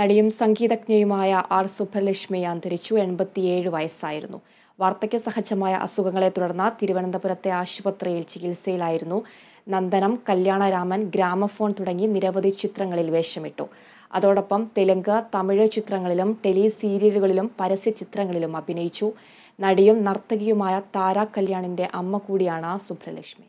നടിയും സംഗീതജ്ഞയുമായ ആർ സുബ്ബലക്ഷ്മി അന്തരിച്ചു എൺപത്തിയേഴ് വയസ്സായിരുന്നു വാർദ്ധക്യ സഹജമായ അസുഖങ്ങളെ തുടർന്ന് തിരുവനന്തപുരത്തെ ആശുപത്രിയിൽ ചികിത്സയിലായിരുന്നു നന്ദനം കല്യാണരാമൻ ഗ്രാമഫോൺ തുടങ്ങി നിരവധി ചിത്രങ്ങളിൽ വേഷമിട്ടു അതോടൊപ്പം തെലുങ്ക് തമിഴ് ചിത്രങ്ങളിലും ടെലി സീരിയലുകളിലും പരസ്യ ചിത്രങ്ങളിലും അഭിനയിച്ചു നടിയും നർത്തകിയുമായ താര കല്യാണിൻ്റെ അമ്മ കൂടിയാണ് സുബ്രലക്ഷ്മി